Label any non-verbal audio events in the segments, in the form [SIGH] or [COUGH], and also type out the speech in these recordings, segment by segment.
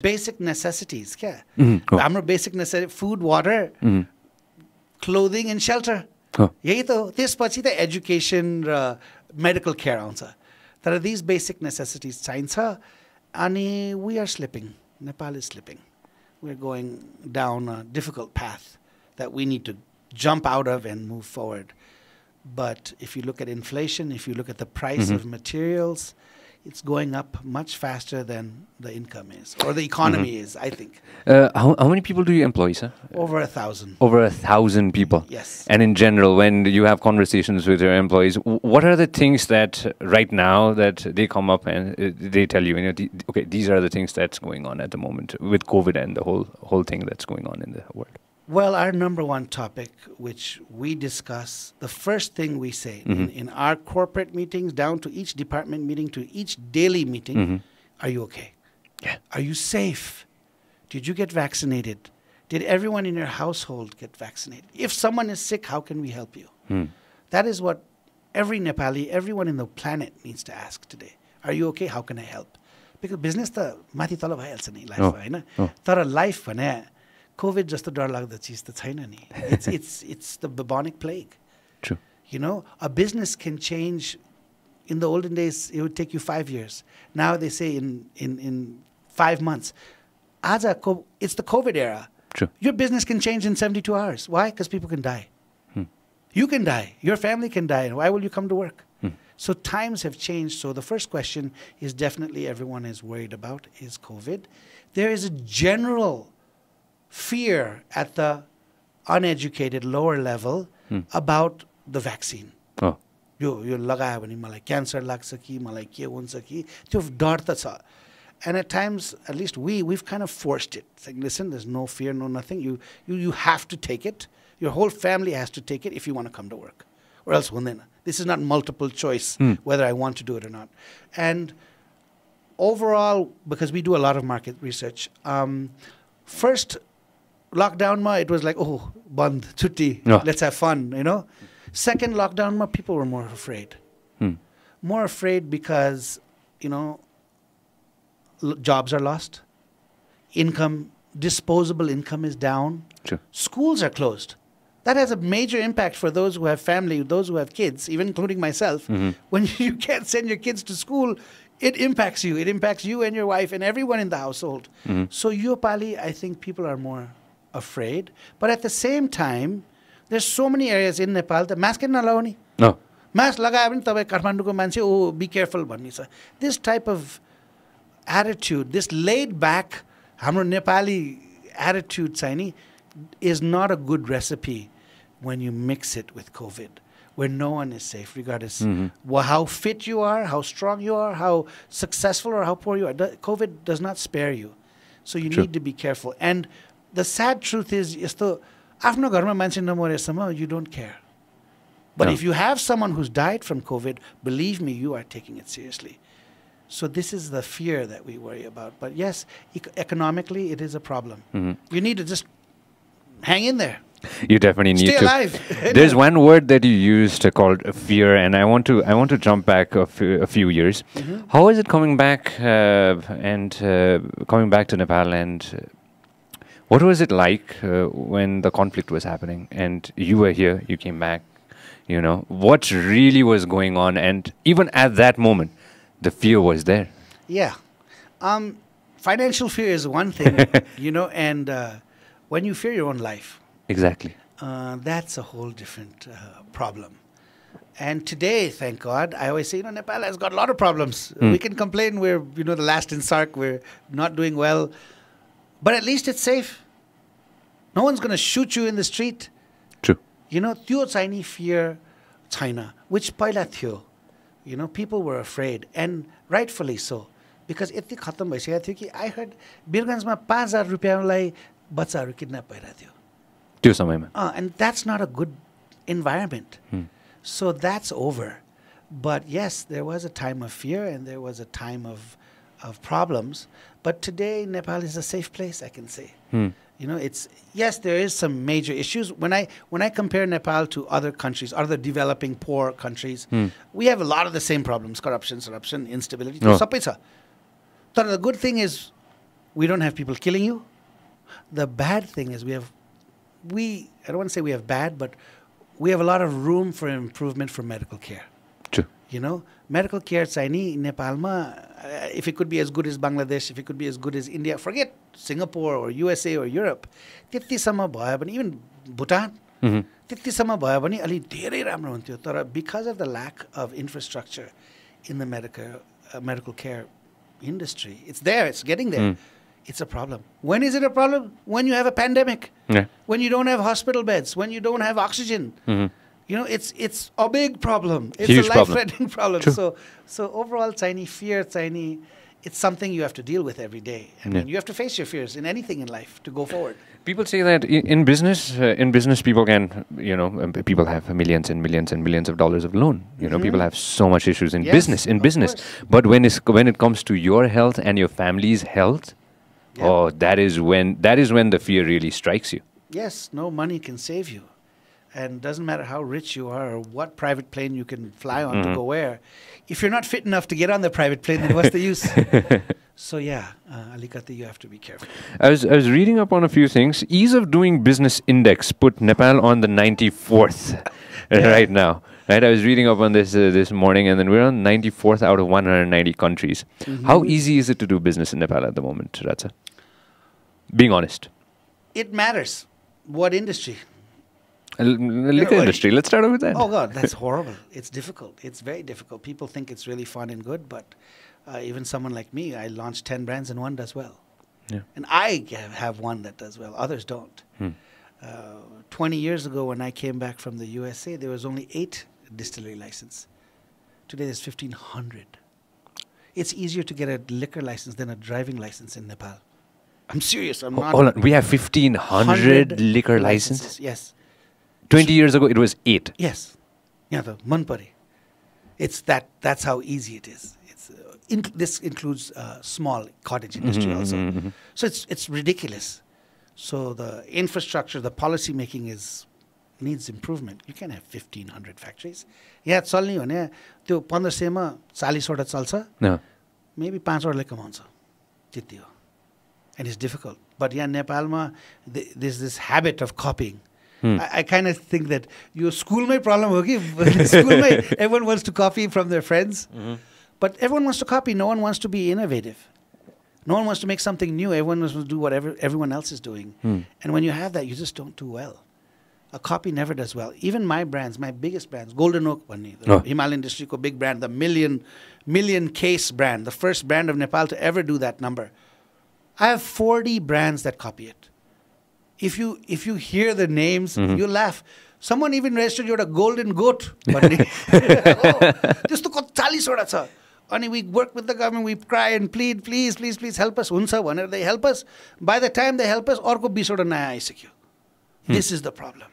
basic necessities. Yeah. Mm-hmm. Oh. basic necessities food, water, mm-hmm. clothing, and shelter. This oh. the education, uh, medical care. There are these basic necessities. Ani we are slipping. Nepal is slipping. We're going down a difficult path that we need to jump out of and move forward. But if you look at inflation, if you look at the price mm-hmm. of materials, it's going up much faster than the income is or the economy mm -hmm. is, I think. Uh, how, how, many people do you employ, sir? Over a thousand. Over a thousand people. Yes. And in general, when you have conversations with your employees, what are the things that right now that they come up and uh, they tell you, you know, th okay, these are the things that's going on at the moment with COVID and the whole whole thing that's going on in the world. Well, our number one topic, which we discuss, the first thing we say mm-hmm. in, in, our corporate meetings, down to each department meeting, to each daily meeting, mm-hmm. are you okay? Yeah. Are you safe? Did you get vaccinated? Did everyone in your household get vaccinated? If someone is sick, how can we help you? Mm. That is what every Nepali, everyone in the planet needs to ask today. Are you okay? How can I help? Because business the माथि तल भइहाल्छ life life होइन तर life COVID just a dar lag It's [LAUGHS] it's it's the bubonic plague. True. You know, a business can change. In the olden days, it would take you five years. Now they say in in in five months. Aza it's the COVID era. True. Your business can change in seventy two hours. Why? Because people can die. Hmm. You can die. Your family can die. Why will you come to work? Hmm. So times have changed. So the first question is definitely everyone is worried about is COVID. There is a general fear at the uneducated lower level about the vaccine यो यो लगायो भने मलाई cancer लाग्छ कि मलाई के हुन्छ कि त्यो डर त छ and at times at least we we've kind of forced it listen this no fear no nothing you you you have to take it यो whole family has to take it if you want come to work or else हुँदैन this is not multiple choice whether I want to do it not and overall because we do a lot of market research first Lockdown, लकडाउनमा it was like oh बन्द छुट्टी let's have fun you know second लकडाउनमा people were more afraid, hmm. more afraid because, you know, jobs are lost. Income, disposable income is down. Sure. Schools are closed. That has a major impact for those who have family, those who have kids, even including myself. Mm -hmm. When [LAUGHS] you can't send your kids to school, it impacts you. It impacts you and your wife and everyone in the household. Mm -hmm. So, Yopali, I think people are more afraid. But at the same time, there's so many areas in Nepal that mask नलाउने mask No. Mask तपाईँ काठमाडौँको मान्छे oh be be careful, छ this This type of attitude, this laid-back, Nepali Nepali attitude नि is not a good recipe when you mix it with COVID, where no one is safe, regardless mm -hmm. how fit you are, how strong you are, how successful or how poor you are. COVID does not spare you. So you True. need to be careful. And the sad truth is यस्तो आफ्नो घरमा मान्छे you don't care. But if you have someone who's died from COVID, believe me, you are taking it seriously. So this is the fear that we worry about. But yes, economically, it is a problem. Mm-hmm. You need to just hang in there. You definitely need to. [LAUGHS] There's one word that you used called fear, and I want to I want to jump back a, few years. Mm-hmm. How is it coming back uh, and uh, coming back to Nepal and uh, what was it like uh, when the conflict was happening and you were here, you came back? You know, what really was going on? And even at that moment, the fear was there. Yeah. Um, financial fear is one thing, [LAUGHS] you know, and uh, when you fear your own life. Exactly. Uh, that's a whole different uh, problem. And today, thank God, I always say, you know, Nepal has got a lot of problems. Mm. We can complain we're, you know, the last in SARC, we're not doing well but at least it's safe. No one's going to shoot you in the street. True. You know, Tio Chinese fear China, which Pilatio, you know, people were afraid, and rightfully so. Because it khatam ki I heard Birgans ma paza but batsaru kidnapped by Tio Ah, And that's not a good environment. Hmm. So that's over. But yes, there was a time of fear and there was a time of of problems. But today, Nepal is a safe place, I can say. Hmm. You know, it's yes, there is some major issues. When I when I compare Nepal to other countries, other developing poor countries, hmm. we have a lot of the same problems: corruption, corruption, instability. Oh. But the good thing is, we don't have people killing you. The bad thing is we have, we I don't want to say we have bad, but we have a lot of room for improvement for medical care. True. You know, medical care चाहिँ Nepal ma. Uh, if it could be as good as Bangladesh, if it could be as good as India, forget Singapore or USA or Europe. Tithi sama भने Even Bhutan, त्यतिसम्म भयो भने Ali धेरै राम्रो हुन्थ्यो तर because of the lack of infrastructure in the medical medical care industry it's there it's getting there it's a problem. When is it a problem? When you have a pandemic, yeah. when you don't have hospital beds, when you don't have oxygen. Mm -hmm you know, it's it's a big problem. It's Huge a life-threatening [LAUGHS] problem. problem. So so overall, tiny fear, tiny, it's something you have to deal with every day. I mean, you have to face your fears in anything in life to go forward. People say that in business, uh, in business, people can, you know, um, people have millions and millions and millions of dollars of loan. You mm-hmm. know, people mm-hmm. have so much issues in yes, business. In business, course. but when it's when it comes to your health and your family's health, yeah. oh, that is when that is when the fear really strikes you. Yes, no money can save you and doesn't matter how rich you are or what private plane you can fly on mm-hmm. to go where, if you're not fit enough to get on the private plane, then what's the use? [LAUGHS] So yeah, uh, Kati, you have to be careful. I was, I was reading up on a few things. Ease of doing business index put Nepal on the 94th [LAUGHS] yeah. right now. Right, I was reading up on this uh, this morning, and then we're on 94th out of 190 countries. Mm-hmm. How easy is it to do business in Nepal at the moment, Ratsa? Being honest, it matters. What industry? liquor you know, industry. Let's start over there. Oh God, that's horrible. It's difficult. It's very difficult. People think it's really fun and good, but uh, even someone like me, I launch ten brands and one does well. Yeah. And I have one that does well. Others don't. Hmm. Uh, Twenty years ago, when I came back from the USA, there was only eight distillery license. Today, there's fifteen hundred. It's easier to get a liquor license than a driving license in Nepal. I'm serious. I'm oh, not. Hold on. We have 1,500 liquor licenses. licenses. Yes. Twenty years ago it was at यस यहाँ त मन परे it's that that's how easy it is it's in this includes small cottage industry also so it's it's ridiculous so the infrastructure the policy making is needs improvement you can have fifteen hundred factories यहाँ चल्ने भने त्यो पन्ध्र सयमा चालिसवटा चल्छ maybe पाँचवटाले कमाउँछ त्यति हो and it's difficult but यहाँ नेपालमा this this habit of copying Hmm. I, I kind of think that your schoolmate problem okay? [LAUGHS] [LAUGHS] everyone wants to copy from their friends, mm-hmm. but everyone wants to copy. No one wants to be innovative. No one wants to make something new. Everyone wants to do whatever everyone else is doing. Hmm. And when you have that, you just don't do well. A copy never does well. Even my brands, my biggest brands, Golden Oak, oh. Himalayan District, a big brand, the million, million case brand, the first brand of Nepal to ever do that number. I have 40 brands that copy it if you if you hear the names, mm-hmm. you laugh. Someone even registered you at a golden goat. Just to call and we work with the government, we cry and plead, please, please, please help us. Unsa, when they help us, by the time they help us, orko bisoda naya ICQ. Hmm. This is the problem.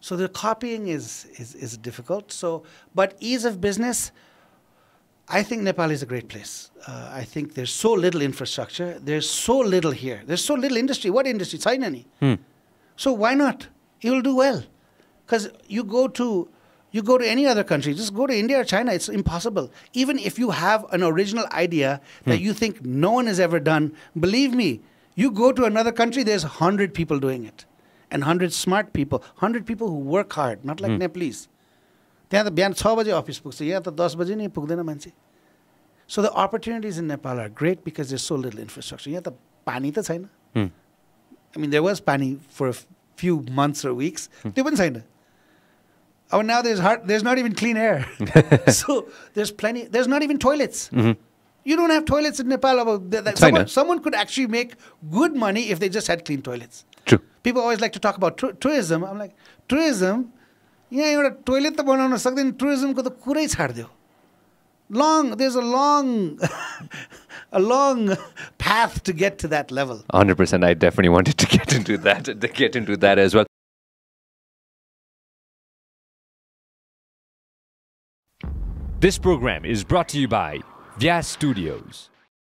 So the copying is, is, is difficult. So, but ease of business, I think Nepal is a great place. Uh, I think there's so little infrastructure. There's so little here. There's so little industry. What industry? Chainani. Hmm. So why not? You will do well. Because you go to you go to any other country, just go to India or China, it's impossible. Even if you have an original idea that hmm. you think no one has ever done, believe me, you go to another country, there's 100 people doing it. And 100 smart people, 100 people who work hard, not like hmm. Nepalese. त्यहाँ त बिहान छ बजे office पुग्छ यहाँ त दस बजी नै पुग्दैन मान्छे so the opportunities in Nepal are great because is so little infrastructure यहाँ त पानी त छैन आई मिन they was pani for few months र विक्स त्यो पनि छैन अब now there's there is not even clean air so plainly there is not even toilets you don't have toilets in Nepal अब someone could actually make good money if they just had clean toilets people always like to talk about tourism like tourism यहाँ एउटा toilet त बनाउन सक्दैन टुरिज्मको त कुरै छाडिदियो long there is a long a long path to get to that level. 100%. I definitely wanted to get into that, to get into that as well. This program is brought to you by Vyas Studios.